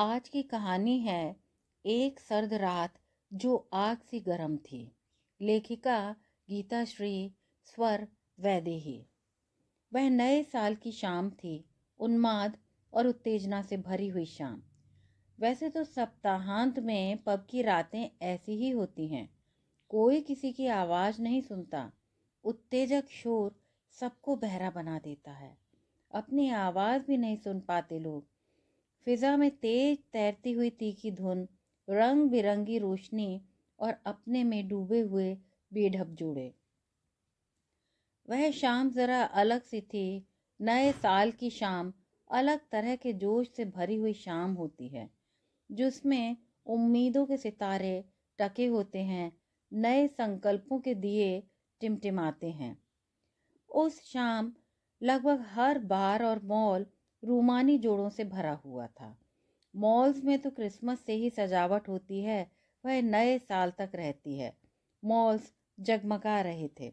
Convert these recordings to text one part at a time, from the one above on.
आज की कहानी है एक सर्द रात जो आग सी गर्म थी लेखिका गीता श्री स्वर वैदेही वह नए साल की शाम थी उन्माद और उत्तेजना से भरी हुई शाम वैसे तो सप्ताहांत में पब की रातें ऐसी ही होती हैं कोई किसी की आवाज़ नहीं सुनता उत्तेजक शोर सबको बहरा बना देता है अपनी आवाज़ भी नहीं सुन पाते लोग फिजा में तेज तैरती हुई तीखी धुन रंग बिरंगी रोशनी और अपने में डूबे हुए बेढब जुड़े वह शाम जरा अलग सी थी नए साल की शाम अलग तरह के जोश से भरी हुई शाम होती है जिसमें उम्मीदों के सितारे टके होते हैं नए संकल्पों के दिए टिमटिमाते हैं उस शाम लगभग हर बार और मॉल रूमानी जोड़ों से भरा हुआ था मॉल्स में तो क्रिसमस से ही सजावट होती है वह नए साल तक रहती है मॉल्स जगमगा रहे थे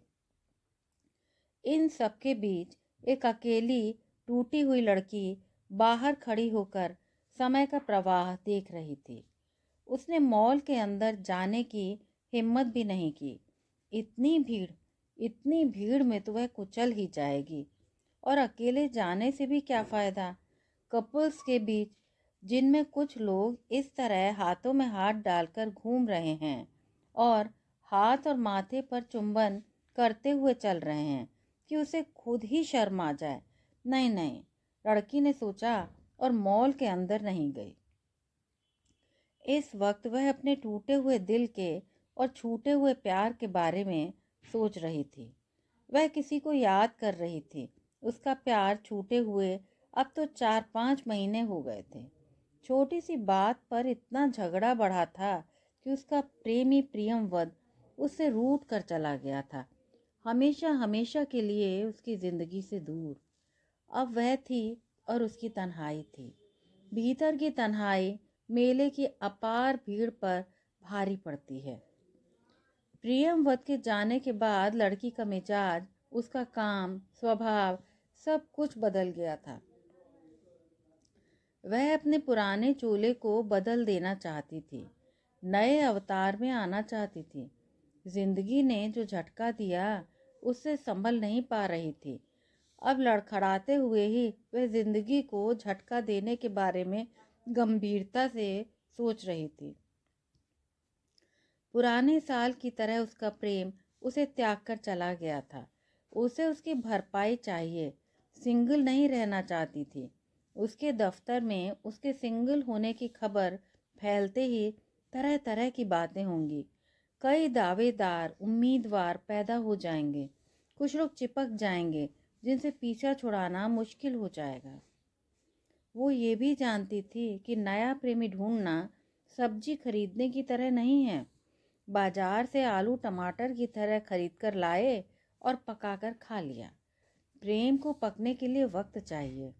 इन सबके बीच एक अकेली टूटी हुई लड़की बाहर खड़ी होकर समय का प्रवाह देख रही थी उसने मॉल के अंदर जाने की हिम्मत भी नहीं की इतनी भीड़ इतनी भीड़ में तो वह कुचल ही जाएगी और अकेले जाने से भी क्या फ़ायदा कपल्स के बीच जिनमें कुछ लोग इस तरह हाथों में हाथ डालकर घूम रहे हैं और हाथ और माथे पर चुंबन करते हुए चल रहे हैं कि उसे खुद ही शर्म आ जाए नहीं नहीं लड़की ने सोचा और मॉल के अंदर नहीं गई इस वक्त वह अपने टूटे हुए दिल के और छूटे हुए प्यार के बारे में सोच रही थी वह किसी को याद कर रही थी उसका प्यार छूटे हुए अब तो चार पाँच महीने हो गए थे छोटी सी बात पर इतना झगड़ा बढ़ा था कि उसका प्रेमी वध उससे रूट कर चला गया था हमेशा हमेशा के लिए उसकी ज़िंदगी से दूर अब वह थी और उसकी तन्हाई थी भीतर की तन्हाई मेले की अपार भीड़ पर भारी पड़ती है वध के जाने के बाद लड़की का मिजाज उसका काम स्वभाव सब कुछ बदल गया था वह अपने पुराने चूल्हे को बदल देना चाहती थी नए अवतार में आना चाहती थी जिंदगी ने जो झटका दिया उससे संभल नहीं पा रही थी अब लड़खड़ाते हुए ही वह जिंदगी को झटका देने के बारे में गंभीरता से सोच रही थी पुराने साल की तरह उसका प्रेम उसे त्याग कर चला गया था उसे उसकी भरपाई चाहिए सिंगल नहीं रहना चाहती थी उसके दफ्तर में उसके सिंगल होने की खबर फैलते ही तरह तरह की बातें होंगी कई दावेदार उम्मीदवार पैदा हो जाएंगे कुछ लोग चिपक जाएंगे जिनसे पीछा छुड़ाना मुश्किल हो जाएगा वो ये भी जानती थी कि नया प्रेमी ढूंढना सब्जी खरीदने की तरह नहीं है बाजार से आलू टमाटर की तरह खरीद कर लाए और पकाकर खा लिया प्रेम को पकने के लिए वक्त चाहिए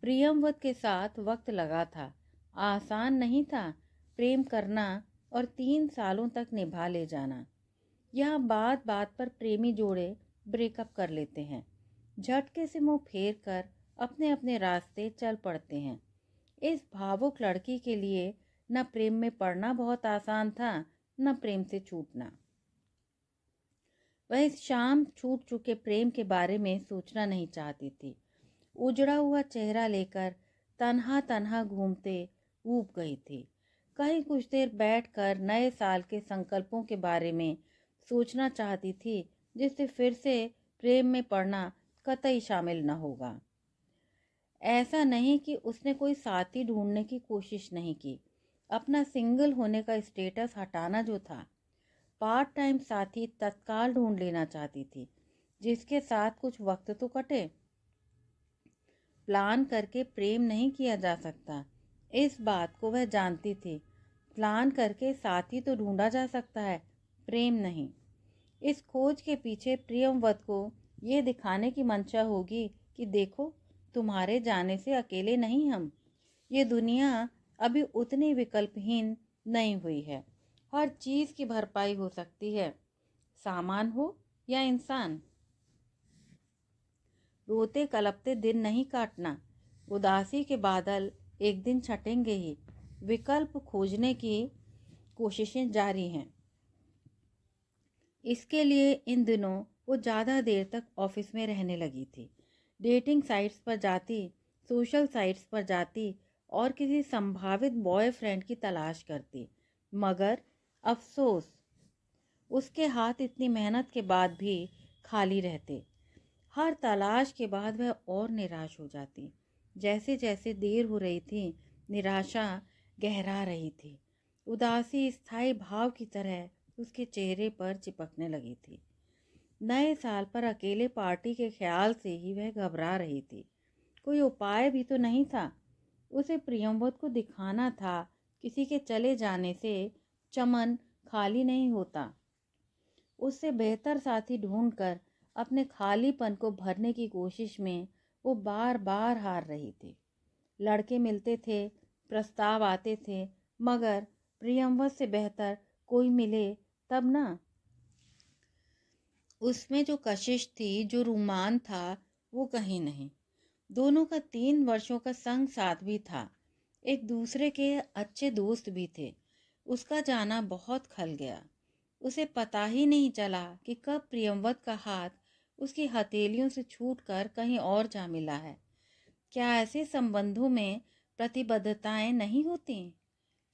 प्रियमवत के साथ वक्त लगा था आसान नहीं था प्रेम करना और तीन सालों तक निभा ले जाना यह बात बात पर प्रेमी जोड़े ब्रेकअप कर लेते हैं झटके से मुंह फेर कर अपने अपने रास्ते चल पड़ते हैं इस भावुक लड़की के लिए न प्रेम में पड़ना बहुत आसान था न प्रेम से छूटना वह इस शाम छूट चुके प्रेम के बारे में सोचना नहीं चाहती थी उजड़ा हुआ चेहरा लेकर तनहा तनहा घूमते ऊब गई थी कहीं कुछ देर बैठकर नए साल के संकल्पों के बारे में सोचना चाहती थी जिससे फिर से प्रेम में पड़ना कतई शामिल न होगा ऐसा नहीं कि उसने कोई साथी ढूंढने की कोशिश नहीं की अपना सिंगल होने का स्टेटस हटाना जो था पार्ट टाइम साथी तत्काल ढूंढ लेना चाहती थी जिसके साथ कुछ वक्त तो कटे प्लान करके प्रेम नहीं किया जा सकता इस बात को वह जानती थी प्लान करके साथी तो ढूंढा जा सकता है प्रेम नहीं इस खोज के पीछे प्रियमवत को ये दिखाने की मंशा होगी कि देखो तुम्हारे जाने से अकेले नहीं हम ये दुनिया अभी उतनी विकल्पहीन नहीं हुई है हर चीज़ की भरपाई हो सकती है सामान हो या इंसान रोते कलपते दिन नहीं काटना उदासी के बादल एक दिन छटेंगे ही विकल्प खोजने की कोशिशें जारी हैं इसके लिए इन दिनों वो ज़्यादा देर तक ऑफिस में रहने लगी थी डेटिंग साइट्स पर जाती सोशल साइट्स पर जाती और किसी संभावित बॉयफ्रेंड की तलाश करती मगर अफसोस उसके हाथ इतनी मेहनत के बाद भी खाली रहते हर तलाश के बाद वह और निराश हो जाती जैसे जैसे देर हो रही थी निराशा गहरा रही थी उदासी स्थायी भाव की तरह उसके चेहरे पर चिपकने लगी थी नए साल पर अकेले पार्टी के ख्याल से ही वह घबरा रही थी कोई उपाय भी तो नहीं था उसे प्रियमवत को दिखाना था किसी के चले जाने से चमन खाली नहीं होता उससे बेहतर साथी ढूंढकर अपने खालीपन को भरने की कोशिश में वो बार बार हार रही थी लड़के मिलते थे प्रस्ताव आते थे मगर प्रियमवत से बेहतर कोई मिले तब ना उसमें जो कशिश थी जो रुमान था वो कहीं नहीं दोनों का तीन वर्षों का संग साथ भी था एक दूसरे के अच्छे दोस्त भी थे उसका जाना बहुत खल गया उसे पता ही नहीं चला कि कब प्रियमवत का हाथ उसकी हथेलियों से छूट कर कहीं और जा मिला है क्या ऐसे संबंधों में प्रतिबद्धताएं नहीं होती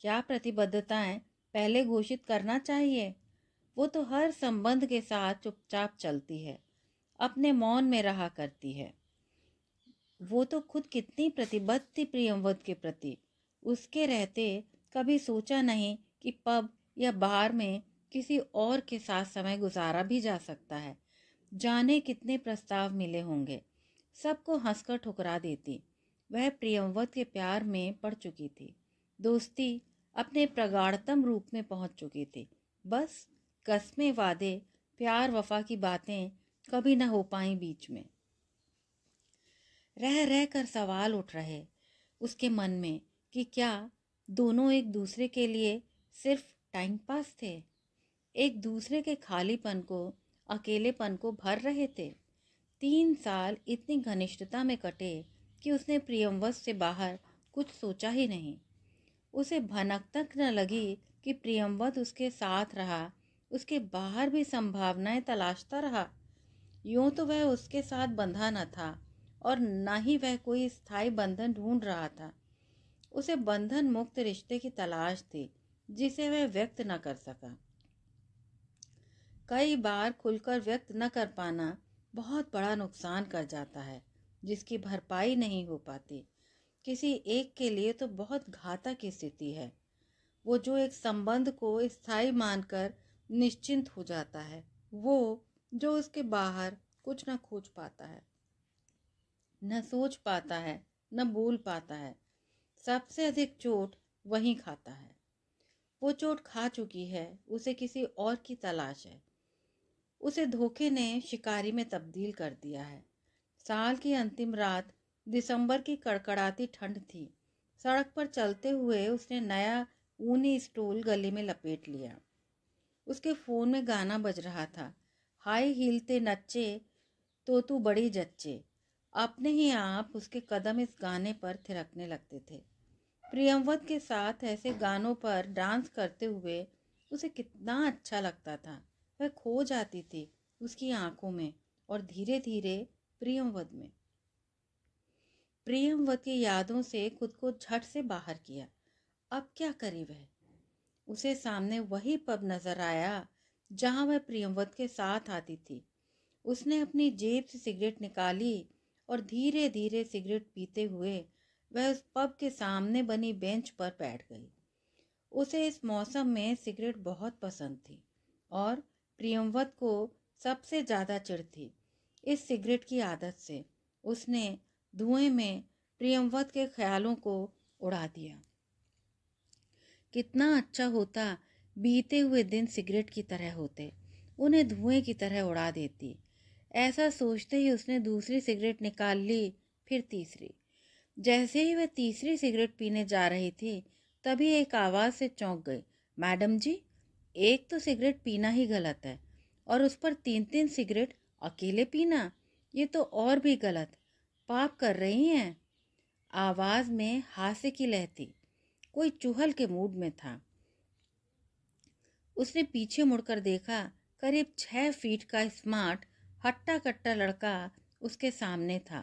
क्या प्रतिबद्धताएं पहले घोषित करना चाहिए वो तो हर संबंध के साथ चुपचाप चलती है अपने मौन में रहा करती है वो तो खुद कितनी प्रतिबद्ध थी प्रियमवत के प्रति उसके रहते कभी सोचा नहीं कि पब या बार में किसी और के साथ समय गुजारा भी जा सकता है जाने कितने प्रस्ताव मिले होंगे सबको हंसकर ठुकरा देती वह प्रियमवत के प्यार में पड़ चुकी थी दोस्ती अपने प्रगाढ़तम रूप में पहुंच चुकी थी बस कस्में वादे प्यार वफा की बातें कभी न हो पाई बीच में रह रह कर सवाल उठ रहे उसके मन में कि क्या दोनों एक दूसरे के लिए सिर्फ टाइम पास थे एक दूसरे के खालीपन को अकेलेपन को भर रहे थे तीन साल इतनी घनिष्ठता में कटे कि उसने प्रियमवश से बाहर कुछ सोचा ही नहीं उसे भनक तक न लगी कि प्रियमवत उसके साथ रहा उसके बाहर भी संभावनाएं तलाशता रहा यूँ तो वह उसके साथ बंधा न था और न ही वह कोई स्थायी बंधन ढूंढ रहा था उसे बंधन मुक्त रिश्ते की तलाश थी जिसे वह व्यक्त न कर सका कई बार खुलकर व्यक्त न कर पाना बहुत बड़ा नुकसान कर जाता है जिसकी भरपाई नहीं हो पाती किसी एक के लिए तो बहुत घातक स्थिति है वो जो एक संबंध को स्थायी मानकर निश्चिंत हो जाता है वो जो उसके बाहर कुछ न खोज पाता है न सोच पाता है न बोल पाता है सबसे अधिक चोट वहीं खाता है वो चोट खा चुकी है उसे किसी और की तलाश है उसे धोखे ने शिकारी में तब्दील कर दिया है साल की अंतिम रात दिसंबर की कड़कड़ाती ठंड थी सड़क पर चलते हुए उसने नया ऊनी स्टूल गले में लपेट लिया उसके फ़ोन में गाना बज रहा था हाई हीलते नच्चे तो तू बड़ी जच्चे अपने ही आप उसके कदम इस गाने पर थिरकने लगते थे प्रियमवत के साथ ऐसे गानों पर डांस करते हुए उसे कितना अच्छा लगता था वह खो जाती थी उसकी आंखों में और धीरे धीरे प्रियमवत में प्रियमवत की यादों से खुद को झट से बाहर किया अब क्या करे वह उसे सामने वही पब नजर आया जहां वह प्रियमवत के साथ आती थी उसने अपनी जेब से सिगरेट निकाली और धीरे धीरे सिगरेट पीते हुए वह उस पब के सामने बनी बेंच पर बैठ गई उसे इस मौसम में सिगरेट बहुत पसंद थी और प्रियमवत को सबसे ज़्यादा चिड़ थी इस सिगरेट की आदत से उसने धुएं में प्रियमवत के ख्यालों को उड़ा दिया कितना अच्छा होता बीते हुए दिन सिगरेट की तरह होते उन्हें धुएं की तरह उड़ा देती ऐसा सोचते ही उसने दूसरी सिगरेट निकाल ली फिर तीसरी जैसे ही वह तीसरी सिगरेट पीने जा रही थी तभी एक आवाज़ से चौंक गई मैडम जी एक तो सिगरेट पीना ही गलत है और उस पर तीन तीन सिगरेट अकेले पीना ये तो और भी गलत पाप कर रही हैं आवाज़ में हास्य की लहती कोई चूहल के मूड में था उसने पीछे मुड़कर देखा करीब छः फीट का स्मार्ट हट्टा कट्टा लड़का उसके सामने था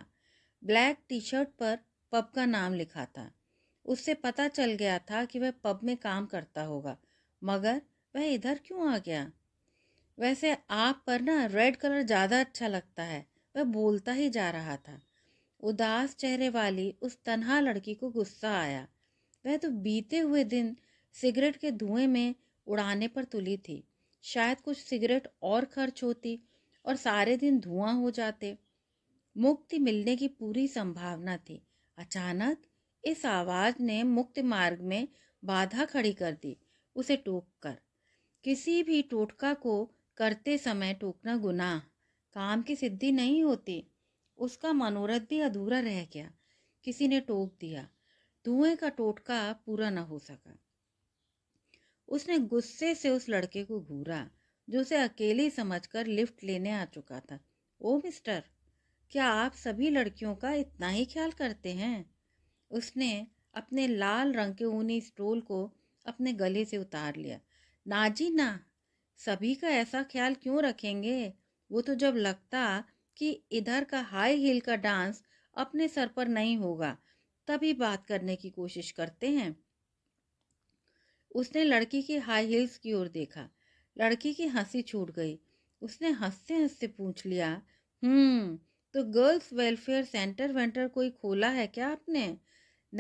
ब्लैक टी शर्ट पर पब का नाम लिखा था उससे पता चल गया था कि वह पब में काम करता होगा मगर वह इधर क्यों आ गया वैसे आप पर ना रेड कलर ज़्यादा अच्छा लगता है वह बोलता ही जा रहा था उदास चेहरे वाली उस तनहा लड़की को गुस्सा आया वह तो बीते हुए दिन सिगरेट के धुएं में उड़ाने पर तुली थी शायद कुछ सिगरेट और खर्च होती और सारे दिन धुआं हो जाते मुक्ति मिलने की पूरी संभावना थी अचानक इस आवाज ने मुक्ति मार्ग में बाधा खड़ी कर दी उसे टोक कर किसी भी टोटका को करते समय टोकना गुनाह काम की सिद्धि नहीं होती उसका मनोरथ भी अधूरा रह गया किसी ने टोक दिया धुएं का टोटका पूरा न हो सका उसने गुस्से से उस लड़के को घूरा जो उसे अकेली समझकर लिफ्ट लेने आ चुका था ओ मिस्टर क्या आप सभी लड़कियों का इतना ही ख्याल करते हैं उसने अपने लाल रंग के ऊनी स्टोल को अपने गले से उतार लिया ना जी ना सभी का ऐसा ख्याल क्यों रखेंगे वो तो जब लगता कि इधर का हाई हील का डांस अपने सर पर नहीं होगा तभी बात करने की कोशिश करते हैं उसने लड़की के हाई हील्स की ओर देखा लड़की की हंसी छूट गई उसने हंसते हंसते पूछ लिया हम्म तो गर्ल्स वेलफेयर सेंटर वेंटर कोई खोला है क्या आपने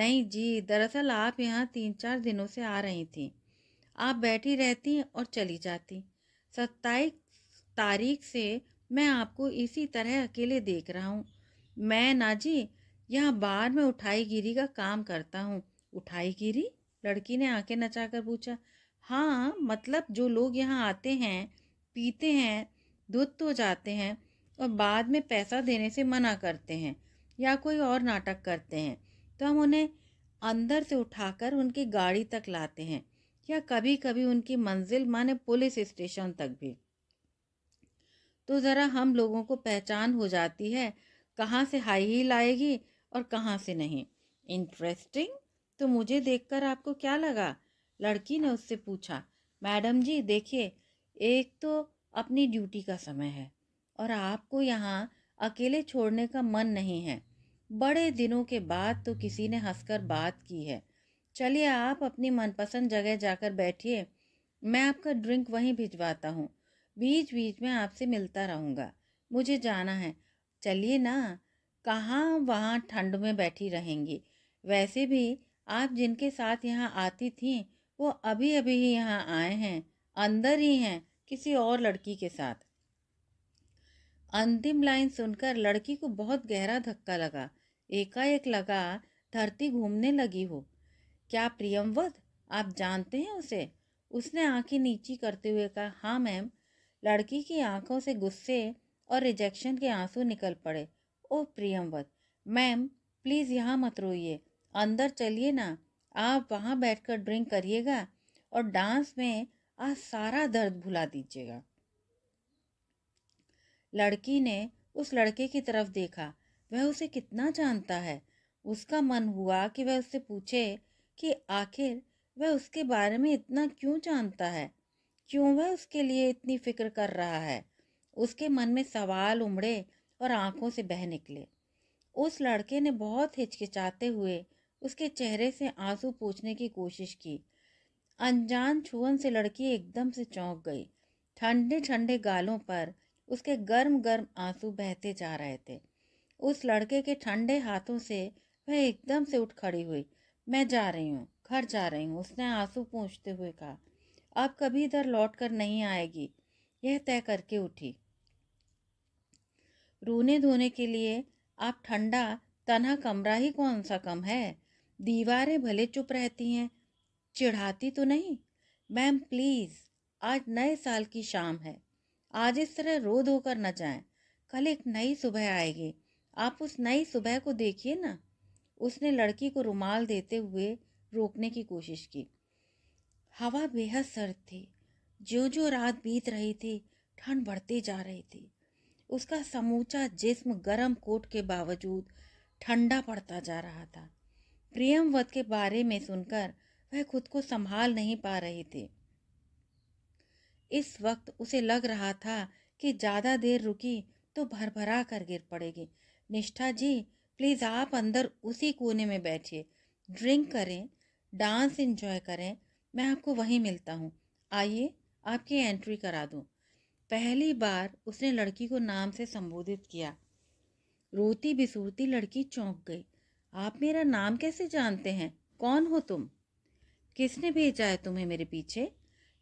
नहीं जी दरअसल आप यहाँ तीन चार दिनों से आ रही थी आप बैठी रहती और चली जाती सत्ताईस तारीख से मैं आपको इसी तरह अकेले देख रहा हूँ मैं ना जी यहाँ बार में उठाई गिरी का काम करता हूँ उठाई गिरी लड़की ने आंखें नचाकर पूछा हाँ मतलब जो लोग यहाँ आते हैं पीते हैं धुत तो जाते हैं और बाद में पैसा देने से मना करते हैं या कोई और नाटक करते हैं तो हम उन्हें अंदर से उठाकर उनकी गाड़ी तक लाते हैं या कभी कभी उनकी मंजिल माने पुलिस स्टेशन तक भी तो ज़रा हम लोगों को पहचान हो जाती है कहाँ से हाई हील आएगी और कहाँ से नहीं इंटरेस्टिंग तो मुझे देखकर आपको क्या लगा लड़की ने उससे पूछा मैडम जी देखिए एक तो अपनी ड्यूटी का समय है और आपको यहाँ अकेले छोड़ने का मन नहीं है बड़े दिनों के बाद तो किसी ने हंसकर बात की है चलिए आप अपनी मनपसंद जगह जाकर बैठिए मैं आपका ड्रिंक वहीं भिजवाता हूँ बीच बीच में आपसे मिलता रहूँगा मुझे जाना है चलिए ना कहाँ वहाँ ठंड में बैठी रहेंगी वैसे भी आप जिनके साथ यहाँ आती थीं वो अभी अभी ही यहाँ आए हैं अंदर ही हैं किसी और लड़की के साथ अंतिम लाइन सुनकर लड़की को बहुत गहरा धक्का लगा एकाएक लगा धरती घूमने लगी हो क्या प्रियमवत आप जानते हैं उसे उसने आंखें नीची करते हुए कहा हाँ मैम लड़की की आंखों से गुस्से और रिजेक्शन के आंसू निकल पड़े ओ प्रियमवत मैम प्लीज़ यहाँ मत रोइए अंदर चलिए ना आप वहाँ बैठकर ड्रिंक करिएगा और डांस में आज सारा दर्द भुला दीजिएगा लड़की ने उस लड़के की तरफ देखा वह उसे कितना जानता है उसका मन हुआ कि वह उससे पूछे कि आखिर वह उसके बारे में इतना क्यों जानता है क्यों वह उसके लिए इतनी फिक्र कर रहा है उसके मन में सवाल उमड़े और आंखों से बह निकले उस लड़के ने बहुत हिचकिचाते हुए उसके चेहरे से आंसू पूछने की कोशिश की अनजान छुअन से लड़की एकदम से चौंक गई ठंडे ठंडे गालों पर उसके गर्म गर्म आंसू बहते जा रहे थे उस लड़के के ठंडे हाथों से वह एकदम से उठ खड़ी हुई मैं जा रही हूँ घर जा रही हूँ उसने आंसू पूछते हुए कहा अब कभी इधर लौट कर नहीं आएगी यह तय करके उठी रोने धोने के लिए आप ठंडा तना कमरा ही कौन सा कम है दीवारें भले चुप रहती हैं चिढ़ाती तो नहीं मैम प्लीज़ आज नए साल की शाम है आज इस तरह रो धो कर न जाएं कल एक नई सुबह आएगी आप उस नई सुबह को देखिए ना उसने लड़की को रुमाल देते हुए रोकने की कोशिश की हवा बेहद सर्द थी जो जो रात बीत रही थी ठंड बढ़ती जा रही थी उसका समूचा जिस्म गर्म कोट के बावजूद ठंडा पड़ता जा रहा था प्रियमवत के बारे में सुनकर वह खुद को संभाल नहीं पा रही थी इस वक्त उसे लग रहा था कि ज़्यादा देर रुकी तो भरभरा कर गिर पड़ेगी निष्ठा जी प्लीज़ आप अंदर उसी कोने में बैठिए ड्रिंक करें डांस एंजॉय करें मैं आपको वहीं मिलता हूँ आइए आपकी एंट्री करा दूँ पहली बार उसने लड़की को नाम से संबोधित किया रोती बिसूरती लड़की चौंक गई आप मेरा नाम कैसे जानते हैं कौन हो तुम किसने भेजा है तुम्हें मेरे पीछे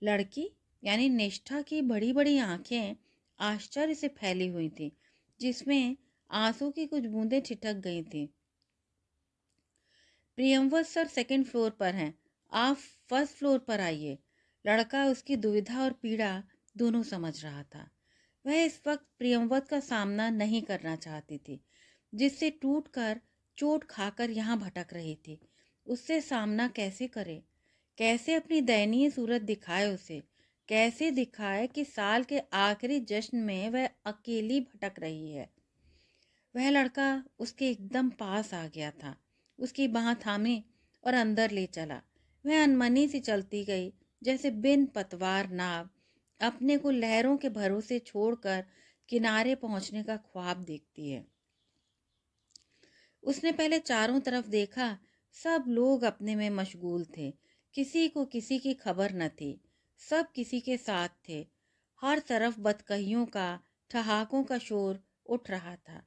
लड़की यानी निष्ठा की बड़ी बड़ी आंखें आश्चर्य से फैली हुई थी जिसमें आंसू की कुछ बूंदें छिटक गई थी प्रियमवत सर सेकंड फ्लोर पर हैं आप फर्स्ट फ्लोर पर आइए लड़का उसकी दुविधा और पीड़ा दोनों समझ रहा था वह इस वक्त प्रियमवत का सामना नहीं करना चाहती थी जिससे टूट कर चोट खाकर यहाँ भटक रही थी उससे सामना कैसे करे कैसे अपनी दयनीय सूरत दिखाए उसे कैसे दिखाए कि साल के आखिरी जश्न में वह अकेली भटक रही है वह लड़का उसके एकदम पास आ गया था उसकी बाह थामे और अंदर ले चला वह अनमनी से चलती गई जैसे बिन पतवार नाव अपने को लहरों के भरोसे छोड़कर किनारे पहुंचने का ख्वाब देखती है उसने पहले चारों तरफ देखा सब लोग अपने में मशगूल थे किसी को किसी की खबर न थी सब किसी के साथ थे हर तरफ बदकहियों का ठहाकों का शोर उठ रहा था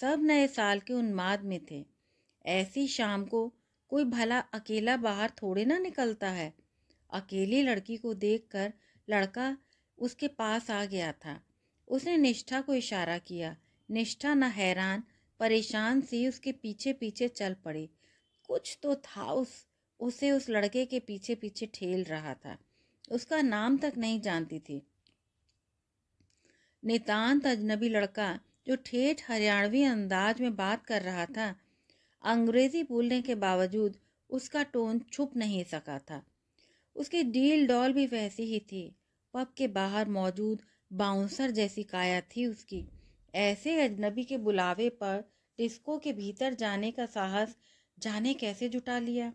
सब नए साल के उन्माद में थे ऐसी शाम को कोई भला अकेला बाहर थोड़े ना निकलता है अकेली लड़की को देखकर लड़का उसके पास आ गया था उसने निष्ठा को इशारा किया निष्ठा न हैरान परेशान सी उसके पीछे पीछे चल पड़ी कुछ तो था उस उसे उस लड़के के पीछे पीछे ठेल रहा था उसका नाम तक नहीं जानती थी नितांत अजनबी लड़का जो ठेठ हरियाणवी अंदाज में बात कर रहा था अंग्रेजी बोलने के बावजूद उसका टोन छुप नहीं सका था उसकी डील डॉल भी वैसी ही थी पब के बाहर मौजूद बाउंसर जैसी काया थी उसकी ऐसे अजनबी के बुलावे पर डिस्को के भीतर जाने का साहस जाने कैसे जुटा लिया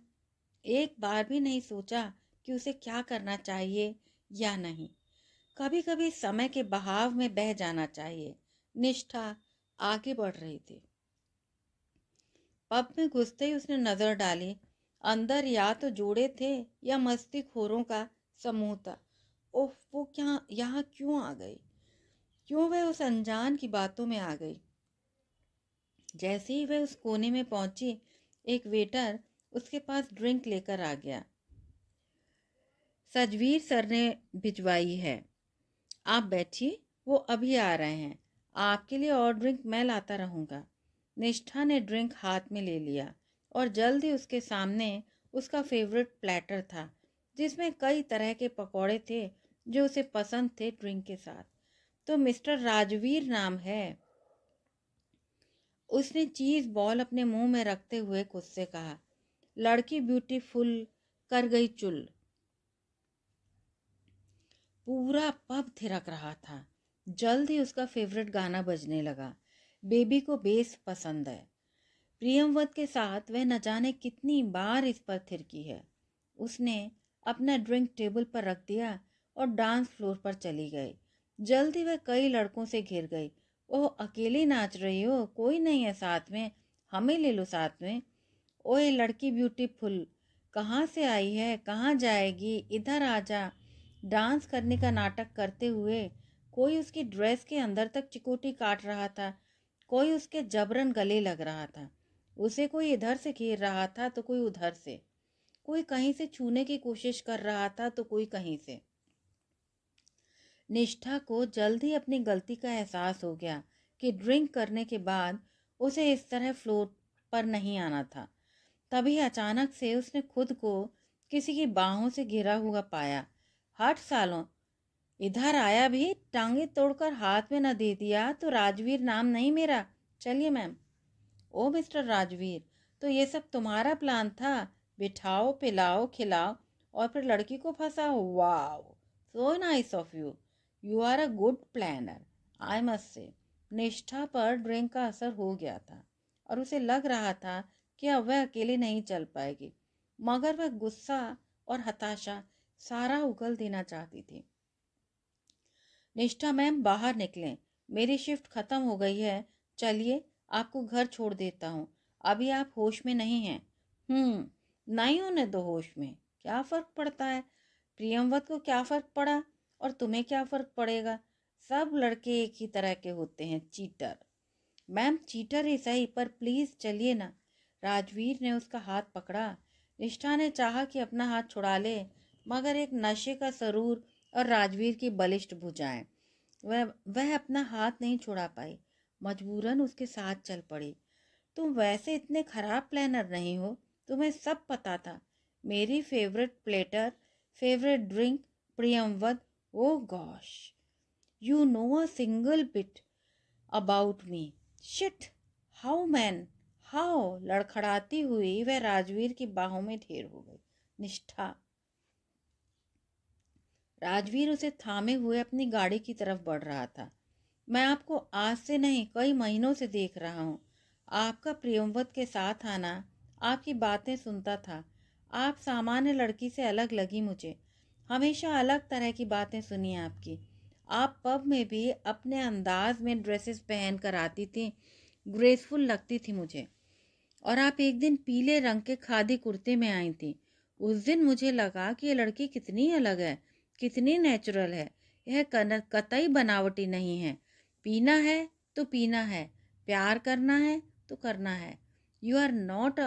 एक बार भी नहीं सोचा कि उसे क्या करना चाहिए या नहीं कभी कभी समय के बहाव में बह जाना चाहिए निष्ठा आगे बढ़ रही थी पब में घुसते ही उसने नजर डाली अंदर या तो जोड़े थे या मस्ती खोरों का समूह था ओह वो क्या यहाँ क्यों आ गई क्यों वह उस अनजान की बातों में आ गई जैसे ही वह उस कोने में पहुंची एक वेटर उसके पास ड्रिंक लेकर आ गया सजवीर सर ने भिजवाई है आप बैठिए वो अभी आ रहे हैं आपके लिए और ड्रिंक मैं लाता रहूँगा निष्ठा ने ड्रिंक हाथ में ले लिया और जल्द ही उसके सामने उसका फेवरेट प्लेटर था जिसमें कई तरह के पकौड़े थे जो उसे पसंद थे ड्रिंक के साथ तो मिस्टर राजवीर नाम है उसने चीज बॉल अपने मुंह में रखते हुए खुद से कहा लड़की ब्यूटीफुल कर गई चुल पूरा पब थिरक रहा था जल्द ही उसका फेवरेट गाना बजने लगा बेबी को बेस पसंद है प्रियमवत के साथ वह न जाने कितनी बार इस पर थिरकी है उसने अपना ड्रिंक टेबल पर रख दिया और डांस फ्लोर पर चली गई जल्द ही वह कई लड़कों से घिर गई ओह अकेली नाच रही हो कोई नहीं है साथ में हमें ले लो साथ में ओए लड़की ब्यूटीफुल कहाँ से आई है कहाँ जाएगी इधर आ जा डांस करने का नाटक करते हुए कोई उसकी ड्रेस के अंदर तक चिकोटी काट रहा था कोई उसके जबरन गले लग रहा था उसे कोई इधर से घेर रहा था तो कोई उधर से कोई कहीं से छूने की कोशिश कर रहा था तो कोई कहीं से निष्ठा को जल्द ही अपनी गलती का एहसास हो गया कि ड्रिंक करने के बाद उसे इस तरह फ्लोर पर नहीं आना था तभी अचानक से उसने खुद को किसी की बाहों से घिरा हुआ पाया हट सालों इधर आया भी टांगे तोड़कर हाथ में न दे दिया तो राजवीर नाम नहीं मेरा चलिए मैम ओ मिस्टर राजवीर तो ये सब तुम्हारा प्लान था बिठाओ पिलाओ खिलाओ और फिर लड़की को फंसाओ wow so nice of you you are a good planner I must say Nishtha पर ड्रिंक का असर हो गया था और उसे लग रहा था कि अब वह अकेले नहीं चल पाएगी मगर वह गुस्सा और हताशा सारा उगल देना चाहती थी निष्ठा मैम बाहर निकलें मेरी शिफ्ट ख़त्म हो गई है चलिए आपको घर छोड़ देता हूँ अभी आप होश में नहीं हैं हम्म नहीं होने दो होश में क्या फ़र्क पड़ता है प्रियमवत को क्या फ़र्क पड़ा और तुम्हें क्या फ़र्क पड़ेगा सब लड़के एक ही तरह के होते हैं चीटर मैम चीटर ही सही पर प्लीज़ चलिए ना राजवीर ने उसका हाथ पकड़ा निष्ठा ने चाहा कि अपना हाथ छुड़ा ले मगर एक नशे का सरूर और राजवीर की बलिष्ठ भुजाएं वह वह अपना हाथ नहीं छुड़ा पाई मजबूरन उसके साथ चल पड़ी तुम वैसे इतने खराब प्लानर नहीं हो तुम्हें सब पता था मेरी favourite platter favourite drink Priyamvada oh gosh you know a single bit about me shit how man how लड़खड़ाती हुई वह राजवीर की बाहों में ढेर हो गई निष्ठा राजवीर उसे थामे हुए अपनी गाड़ी की तरफ बढ़ रहा था मैं आपको आज से नहीं कई महीनों से देख रहा हूँ आपका प्रियमवत के साथ आना आपकी बातें सुनता था आप सामान्य लड़की से अलग लगी मुझे हमेशा अलग तरह की बातें सुनी आपकी आप पब में भी अपने अंदाज में ड्रेसेस पहन कर आती थी ग्रेसफुल लगती थी मुझे और आप एक दिन पीले रंग के खादी कुर्ते में आई थी उस दिन मुझे लगा कि यह लड़की कितनी अलग है कितनी नेचुरल है यह कतई बनावटी नहीं है पीना है तो पीना है प्यार करना है तो करना है you are not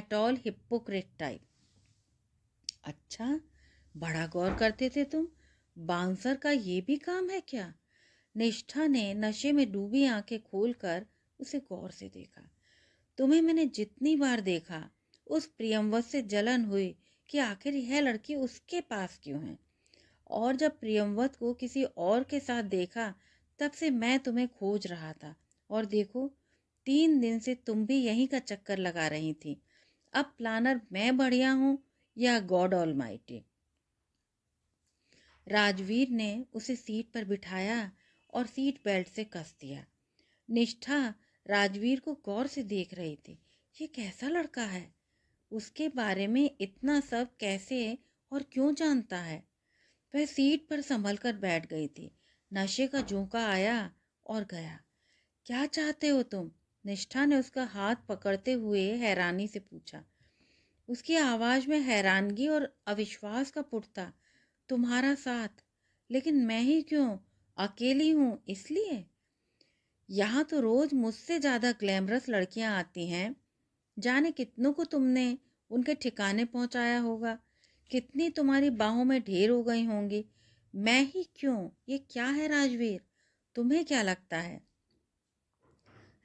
at all hypocrite type अच्छा बड़ा गौर करते थे तुम बाउंसर का ये भी काम है क्या निष्ठा ने नशे में डूबी आंखें खोलकर उसे गौर से देखा तुम्हें मैंने जितनी बार देखा उस प्रियमवत से जलन हुई कि आखिर यह लड़की उसके पास क्यों है और जब प्रियमवत को किसी और के साथ देखा तब से मैं तुम्हें खोज रहा था और देखो तीन दिन से तुम भी यहीं का चक्कर लगा रही थी अब प्लानर मैं बढ़िया हूँ या गॉड ऑल माइटी राजवीर ने उसे सीट पर बिठाया और सीट बेल्ट से कस दिया निष्ठा राजवीर को गौर से देख रही थी ये कैसा लड़का है उसके बारे में इतना सब कैसे और क्यों जानता है वह सीट पर संभल कर बैठ गई थी नशे का झोंका आया और गया क्या चाहते हो तुम निष्ठा ने उसका हाथ पकड़ते हुए हैरानी से पूछा उसकी आवाज़ में हैरानगी और अविश्वास का पुट था तुम्हारा साथ लेकिन मैं ही क्यों अकेली हूँ इसलिए यहाँ तो रोज मुझसे ज़्यादा ग्लैमरस लड़कियाँ आती हैं जाने कितनों को तुमने उनके ठिकाने पहुँचाया होगा कितनी तुम्हारी बाहों में ढेर हो गई होंगी मैं ही क्यों ये क्या है राजवीर तुम्हें क्या लगता है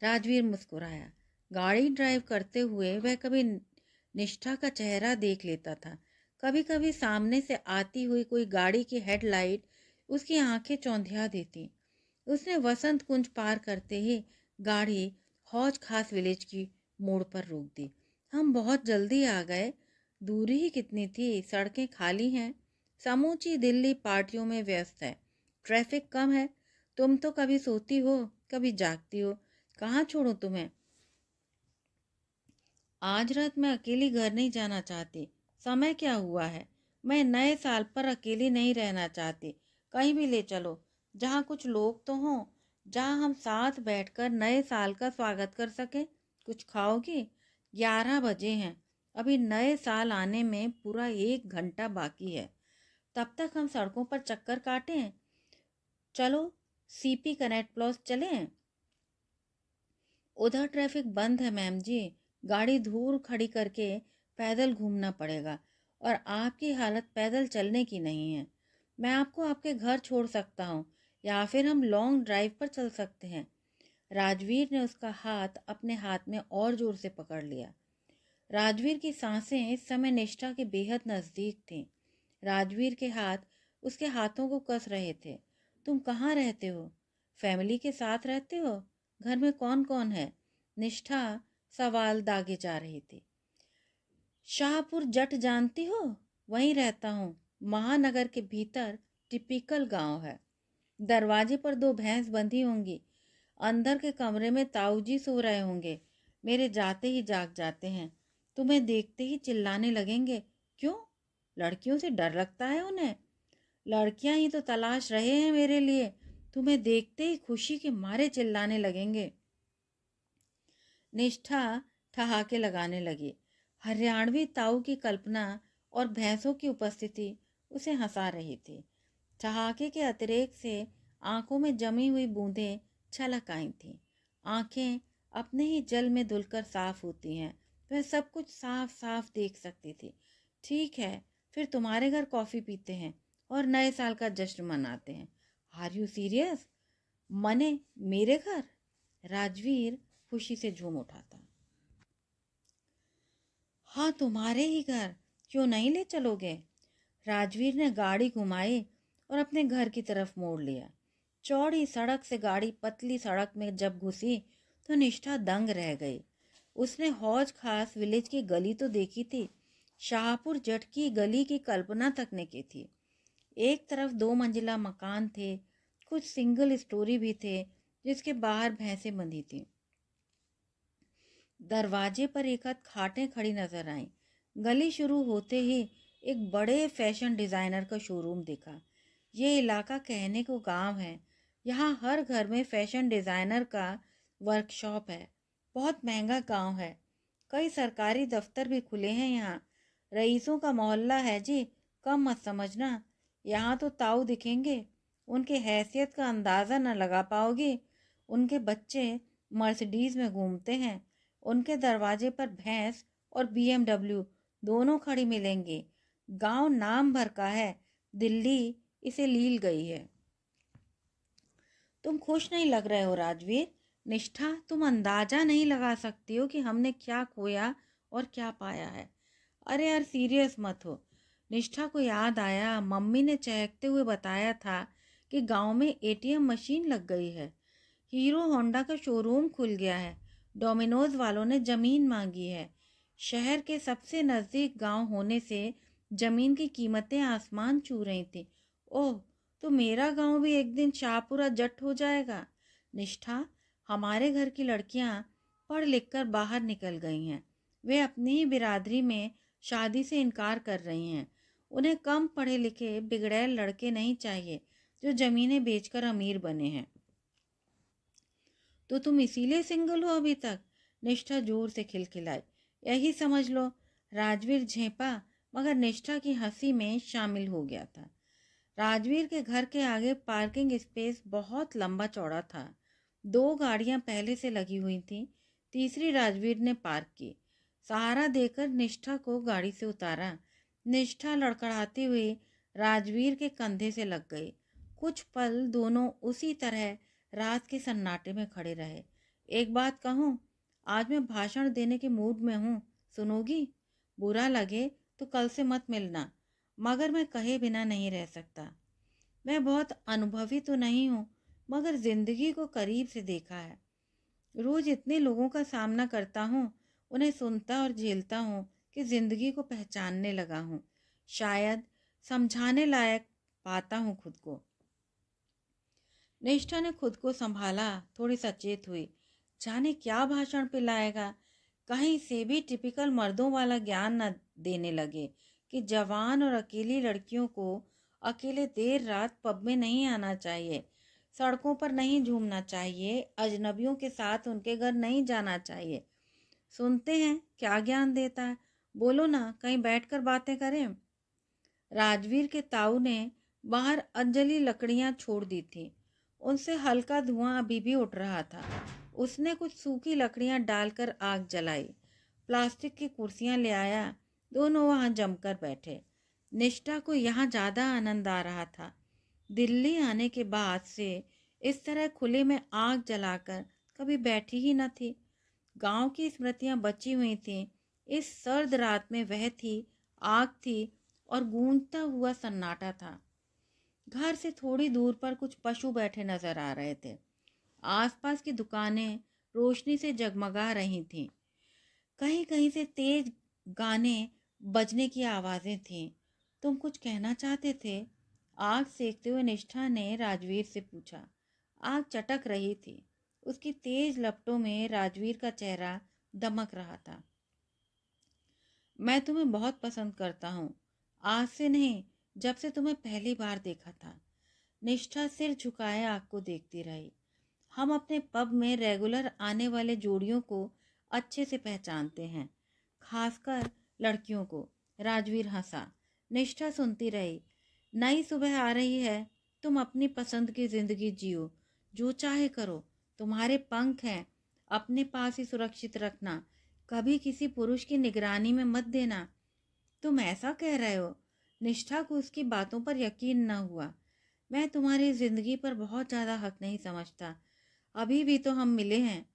राजवीर मुस्कुराया गाड़ी ड्राइव करते हुए वह कभी निष्ठा का चेहरा देख लेता था कभी कभी सामने से आती हुई कोई गाड़ी की हेडलाइट उसकी आंखें चौंधिया देती उसने वसंत कुंज पार करते ही गाड़ी हौज खास विलेज की मोड़ पर रोक दी हम बहुत जल्दी आ गए दूरी ही कितनी थी सड़कें खाली हैं समूची दिल्ली पार्टियों में व्यस्त है ट्रैफिक कम है तुम तो कभी सोती हो कभी जागती हो कहाँ छोड़ो तुम्हें आज रात मैं अकेली घर नहीं जाना चाहती समय क्या हुआ है मैं नए साल पर अकेली नहीं रहना चाहती कहीं भी ले चलो जहाँ कुछ लोग तो हों जहाँ हम साथ बैठकर नए साल का स्वागत कर सकें कुछ खाओगी ग्यारह बजे हैं अभी नए साल आने में पूरा एक घंटा बाकी है तब तक हम सड़कों पर चक्कर काटें चलो सीपी कनेक्ट प्लस चलें उधर ट्रैफिक बंद है मैम जी गाड़ी धूल खड़ी करके पैदल घूमना पड़ेगा और आपकी हालत पैदल चलने की नहीं है मैं आपको आपके घर छोड़ सकता हूँ या फिर हम लॉन्ग ड्राइव पर चल सकते हैं राजवीर ने उसका हाथ अपने हाथ में और जोर से पकड़ लिया राजवीर की सांसें इस समय निष्ठा के बेहद नज़दीक थीं राजवीर के हाथ उसके हाथों को कस रहे थे तुम कहाँ रहते हो फैमिली के साथ रहते हो घर में कौन कौन है निष्ठा सवाल दागे जा रही थी शाहपुर जट जानती हो वहीं रहता हूँ महानगर के भीतर टिपिकल गांव है दरवाजे पर दो भैंस बंधी होंगी अंदर के कमरे में ताऊजी सो रहे होंगे मेरे जाते ही जाग जाते हैं तुम्हें देखते ही चिल्लाने लगेंगे क्यों लड़कियों से डर लगता है उन्हें लड़कियां ही तो तलाश रहे हैं मेरे लिए तुम्हें देखते ही खुशी के मारे चिल्लाने लगेंगे निष्ठा ठहाके लगाने लगी हरियाणवी ताऊ की कल्पना और भैंसों की उपस्थिति उसे हंसा रही थी ठहाके के अतिरेक से आंखों में जमी हुई बूंदें छलक आई थीं आंखें अपने ही जल में धुलकर साफ होती हैं वह सब कुछ साफ साफ देख सकती थी ठीक है फिर तुम्हारे घर कॉफ़ी पीते हैं और नए साल का जश्न मनाते हैं आर यू सीरियस मने मेरे घर राजवीर खुशी से झूम उठा था हाँ तुम्हारे ही घर क्यों नहीं ले चलोगे राजवीर ने गाड़ी घुमाई और अपने घर की तरफ मोड़ लिया चौड़ी सड़क से गाड़ी पतली सड़क में जब घुसी तो निष्ठा दंग रह गई उसने हौज खास विलेज की गली तो देखी थी शाहपुर जट की गली की कल्पना तक ने की थी एक तरफ दो मंजिला मकान थे कुछ सिंगल स्टोरी भी थे जिसके बाहर भैंसें बंधी थीं दरवाजे पर एक हद खाटें खड़ी नजर आईं गली शुरू होते ही एक बड़े फैशन डिज़ाइनर का शोरूम देखा ये इलाका कहने को गांव है यहाँ हर घर में फैशन डिज़ाइनर का वर्कशॉप है बहुत महंगा गांव है कई सरकारी दफ्तर भी खुले हैं यहाँ रईसों का मोहल्ला है जी कम मत समझना यहाँ तो ताऊ दिखेंगे उनके हैसियत का अंदाज़ा न लगा पाओगे उनके बच्चे मर्सिडीज़ में घूमते हैं उनके दरवाजे पर भैंस और बीएमडब्ल्यू दोनों खड़ी मिलेंगे गांव नाम भर का है दिल्ली इसे लील गई है तुम खुश नहीं लग रहे हो राजवीर निष्ठा तुम अंदाजा नहीं लगा सकती हो कि हमने क्या खोया और क्या पाया है अरे यार सीरियस मत हो निष्ठा को याद आया मम्मी ने चहकते हुए बताया था कि गांव में एटीएम मशीन लग गई है हीरो होंडा का शोरूम खुल गया है डोमिनोज वालों ने जमीन मांगी है शहर के सबसे नज़दीक गांव होने से जमीन की कीमतें आसमान छू रही थी ओह तो मेरा गांव भी एक दिन शाहपुरा जट हो जाएगा निष्ठा हमारे घर की लड़कियां पढ़ लिख कर बाहर निकल गई हैं वे अपनी ही बिरादरी में शादी से इनकार कर रही हैं उन्हें कम पढ़े लिखे बिगड़ैल लड़के नहीं चाहिए जो ज़मीनें बेचकर अमीर बने हैं तो तुम इसीलिए सिंगल हो अभी तक निष्ठा जोर से खिलखिलाई यही समझ लो राजवीर झेपा मगर निष्ठा की हंसी में शामिल हो गया था राजवीर के घर के आगे पार्किंग स्पेस बहुत लंबा चौड़ा था दो गाड़ियां पहले से लगी हुई थीं तीसरी राजवीर ने पार्क की सहारा देकर निष्ठा को गाड़ी से उतारा निष्ठा लड़कड़ाते हुए राजवीर के कंधे से लग गई कुछ पल दोनों उसी तरह रात के सन्नाटे में खड़े रहे एक बात कहूँ आज मैं भाषण देने के मूड में हूँ सुनोगी बुरा लगे तो कल से मत मिलना मगर मैं कहे बिना नहीं रह सकता मैं बहुत अनुभवी तो नहीं हूँ मगर ज़िंदगी को करीब से देखा है रोज़ इतने लोगों का सामना करता हूँ उन्हें सुनता और झेलता हूँ कि ज़िंदगी को पहचानने लगा हूँ शायद समझाने लायक पाता हूँ खुद को निष्ठा ने खुद को संभाला थोड़ी सचेत हुई जाने क्या भाषण पे लाएगा कहीं से भी टिपिकल मर्दों वाला ज्ञान न देने लगे कि जवान और अकेली लड़कियों को अकेले देर रात पब में नहीं आना चाहिए सड़कों पर नहीं झूमना चाहिए अजनबियों के साथ उनके घर नहीं जाना चाहिए सुनते हैं क्या ज्ञान देता है बोलो ना कहीं बैठकर बातें करें राजवीर के ताऊ ने बाहर अंजलि लकड़ियां छोड़ दी थी उनसे हल्का धुआं अभी भी उठ रहा था उसने कुछ सूखी लकड़ियां डालकर आग जलाई प्लास्टिक की कुर्सियां ले आया दोनों वहां जमकर बैठे निष्ठा को यहाँ ज़्यादा आनंद आ रहा था दिल्ली आने के बाद से इस तरह खुले में आग जलाकर कभी बैठी ही न थी गांव की स्मृतियां बची हुई थीं इस सर्द रात में वह थी आग थी और गूंजता हुआ सन्नाटा था घर से थोड़ी दूर पर कुछ पशु बैठे नजर आ रहे थे आसपास की दुकानें रोशनी से जगमगा रही थीं कहीं कहीं से तेज गाने बजने की आवाज़ें थीं तुम कुछ कहना चाहते थे आग सेकते हुए निष्ठा ने राजवीर से पूछा आग चटक रही थी उसकी तेज लपटों में राजवीर का चेहरा दमक रहा था मैं तुम्हें बहुत पसंद करता हूँ आज से नहीं जब से तुम्हें पहली बार देखा था निष्ठा सिर झुकाए आपको देखती रही हम अपने पब में रेगुलर आने वाले जोड़ियों को अच्छे से पहचानते हैं खासकर लड़कियों को राजवीर हंसा निष्ठा सुनती रही नई सुबह आ रही है तुम अपनी पसंद की जिंदगी जियो जो चाहे करो तुम्हारे पंख हैं अपने पास ही सुरक्षित रखना कभी किसी पुरुष की निगरानी में मत देना तुम ऐसा कह रहे हो निष्ठा को उसकी बातों पर यकीन न हुआ मैं तुम्हारी ज़िंदगी पर बहुत ज़्यादा हक नहीं समझता अभी भी तो हम मिले हैं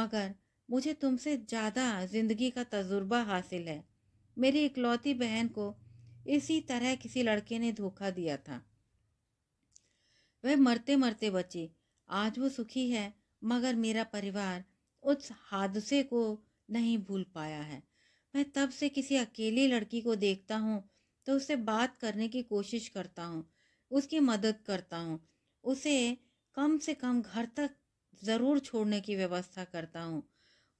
मगर मुझे तुमसे ज़्यादा ज़िंदगी का तजुर्बा हासिल है मेरी इकलौती बहन को इसी तरह किसी लड़के ने धोखा दिया था वह मरते मरते बची आज वो सुखी है मगर मेरा परिवार उस हादसे को नहीं भूल पाया है मैं तब से किसी अकेली लड़की को देखता हूँ तो उससे बात करने की कोशिश करता हूँ उसकी मदद करता हूँ उसे कम से कम घर तक ज़रूर छोड़ने की व्यवस्था करता हूँ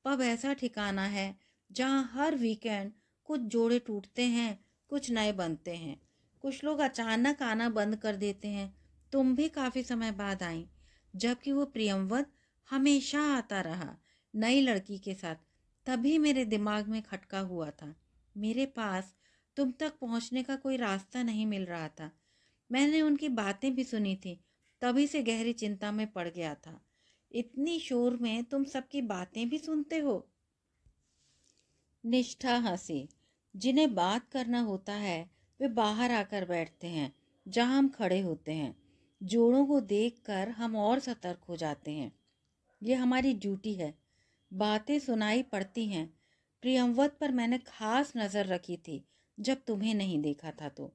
पब ऐसा ठिकाना है जहाँ हर वीकेंड कुछ जोड़े टूटते हैं कुछ नए बनते हैं कुछ लोग अचानक आना बंद कर देते हैं तुम भी काफ़ी समय बाद आई जबकि वो प्रियमवत हमेशा आता रहा नई लड़की के साथ तभी मेरे दिमाग में खटका हुआ था मेरे पास तुम तक पहुंचने का कोई रास्ता नहीं मिल रहा था मैंने उनकी बातें भी सुनी थी तभी से गहरी चिंता में पड़ गया था इतनी शोर में तुम सबकी बातें भी सुनते हो निष्ठा हंसी जिन्हें बात करना होता है वे बाहर आकर बैठते हैं जहां हम खड़े होते हैं जोड़ों को देखकर हम और सतर्क हो जाते हैं ये हमारी ड्यूटी है बातें सुनाई पड़ती हैं प्रियमवत पर मैंने खास नज़र रखी थी जब तुम्हें नहीं देखा था तो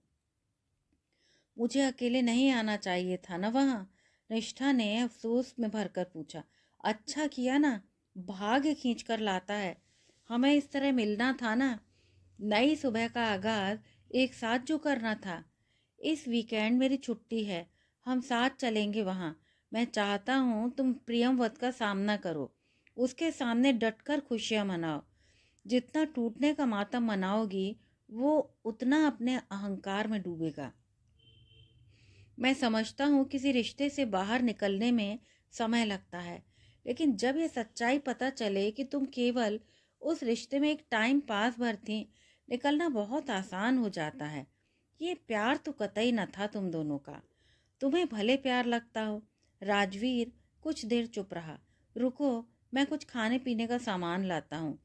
मुझे अकेले नहीं आना चाहिए था ना वहाँ निष्ठा ने अफसोस में भरकर पूछा अच्छा किया ना भाग खींच कर लाता है हमें इस तरह मिलना था ना नई सुबह का आगाज एक साथ जो करना था इस वीकेंड मेरी छुट्टी है हम साथ चलेंगे वहाँ मैं चाहता हूँ तुम प्रियमवत का सामना करो उसके सामने डटकर खुशियाँ मनाओ जितना टूटने का मातम मनाओगी वो उतना अपने अहंकार में डूबेगा मैं समझता हूँ किसी रिश्ते से बाहर निकलने में समय लगता है लेकिन जब यह सच्चाई पता चले कि तुम केवल उस रिश्ते में एक टाइम पास भर थी निकलना बहुत आसान हो जाता है ये प्यार तो कतई न था तुम दोनों का तुम्हें भले प्यार लगता हो राजवीर कुछ देर चुप रहा रुको मैं कुछ खाने पीने का सामान लाता हूँ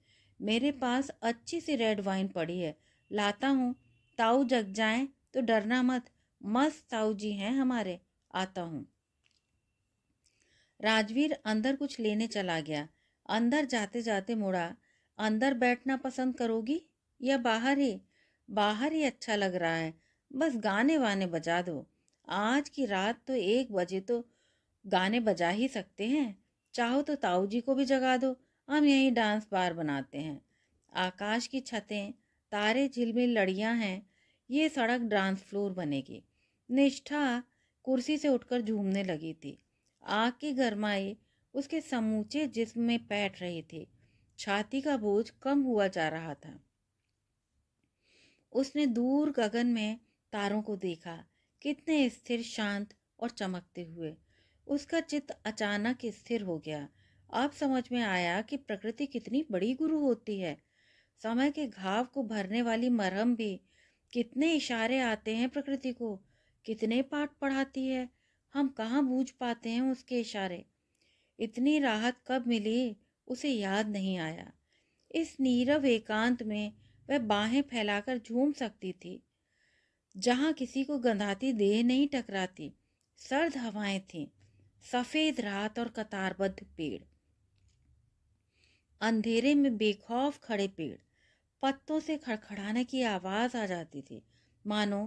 मेरे पास अच्छी सी रेड वाइन पड़ी है लाता हूँ ताऊ जग जाएं तो डरना मत मस्त ताऊ जी हैं हमारे आता हूँ राजवीर अंदर कुछ लेने चला गया अंदर जाते जाते मुड़ा अंदर बैठना पसंद करोगी या बाहर ही बाहर ही अच्छा लग रहा है बस गाने वाने बजा दो आज की रात तो एक बजे तो गाने बजा ही सकते हैं चाहो तो ताऊ जी को भी जगा दो हम यही डांस बार बनाते हैं आकाश की छतें तारे झिलमिल लड़ियाँ हैं ये सड़क डांस फ्लोर बनेगी निष्ठा कुर्सी से उठकर झूमने लगी थी आग की गर्माई उसके समूचे जिस्म में पैठ रही थी छाती का बोझ कम हुआ जा रहा था उसने दूर गगन में तारों को देखा कितने स्थिर शांत और चमकते हुए उसका चित्त अचानक स्थिर हो गया अब समझ में आया कि प्रकृति कितनी बड़ी गुरु होती है समय के घाव को भरने वाली मरहम भी कितने इशारे आते हैं प्रकृति को कितने पाठ पढ़ाती है हम कहाँ बूझ पाते हैं उसके इशारे इतनी राहत कब मिली उसे याद नहीं आया इस नीरव एकांत में वह बाहें फैलाकर झूम सकती थी जहाँ किसी को गंधाती देह नहीं टकराती सर्द हवाएं थीं सफ़ेद रात और कतारबद्ध पेड़ अंधेरे में बेखौफ खड़े पेड़ पत्तों से खड़खड़ाने की आवाज़ आ जाती थी मानो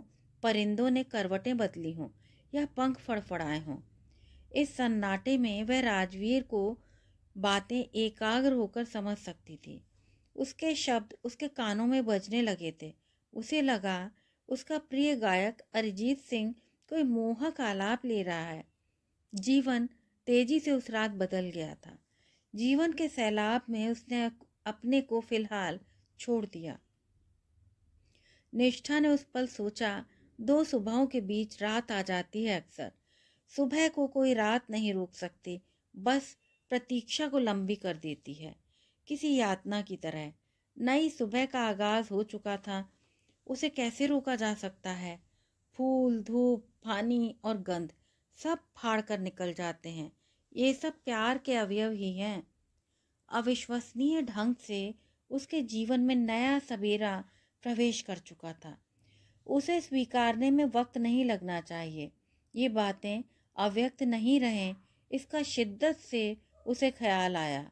परिंदों ने करवटें बदली हों या पंख फड़फड़ाए हों इस सन्नाटे में वह राजवीर को बातें एकाग्र होकर समझ सकती थी उसके शब्द उसके कानों में बजने लगे थे उसे लगा उसका प्रिय गायक अरिजीत सिंह कोई मोहक आलाप ले रहा है जीवन तेजी से उस रात बदल गया था जीवन के सैलाब में उसने अपने को फिलहाल छोड़ दिया निष्ठा ने उस पल सोचा दो सुबहों के बीच रात आ जाती है अक्सर सुबह को कोई रात नहीं रोक सकती बस प्रतीक्षा को लंबी कर देती है किसी यातना की तरह नई सुबह का आगाज हो चुका था उसे कैसे रोका जा सकता है फूल धूप पानी और गंध सब फाड़ कर निकल जाते हैं ये सब प्यार के अवयव ही हैं अविश्वसनीय ढंग से उसके जीवन में नया सवेरा प्रवेश कर चुका था उसे स्वीकारने में वक्त नहीं लगना चाहिए ये बातें अव्यक्त नहीं रहें इसका शिद्दत से उसे ख्याल आया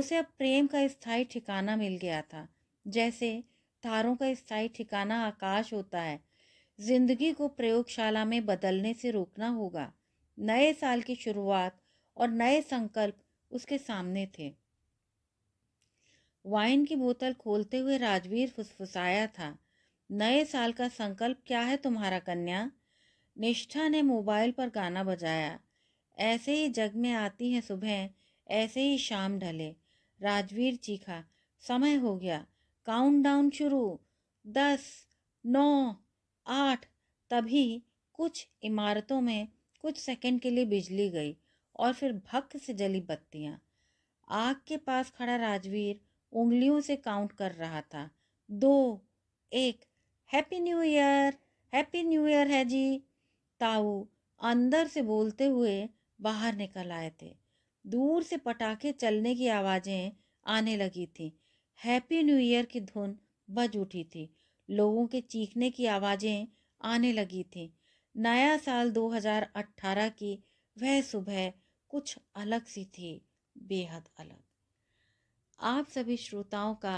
उसे अब प्रेम का स्थायी ठिकाना मिल गया था जैसे तारों का स्थायी ठिकाना आकाश होता है जिंदगी को प्रयोगशाला में बदलने से रोकना होगा नए साल की शुरुआत और नए संकल्प उसके सामने थे वाइन की बोतल खोलते हुए राजवीर फुसफुसाया था नए साल का संकल्प क्या है तुम्हारा कन्या निष्ठा ने मोबाइल पर गाना बजाया ऐसे ही जग में आती हैं सुबह ऐसे ही शाम ढले राजवीर चीखा समय हो गया काउंटडाउन शुरू दस नौ आठ तभी कुछ इमारतों में कुछ सेकंड के लिए बिजली गई और फिर भक्त से जली बत्तियां आग के पास खड़ा राजवीर उंगलियों से काउंट कर रहा था दो एक happy new year happy new year है जी ताऊ अंदर से बोलते हुए बाहर निकल आए थे दूर से पटाखे चलने की आवाज़ें आने लगी थी हैप्पी न्यू ईयर की धुन बज उठी थी लोगों के चीखने की आवाज़ें आने लगी थी नया साल 2018 की वह सुबह कुछ अलग सी थी बेहद अलग आप सभी श्रोताओं का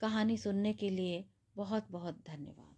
कहानी सुनने के लिए बहुत बहुत धन्यवाद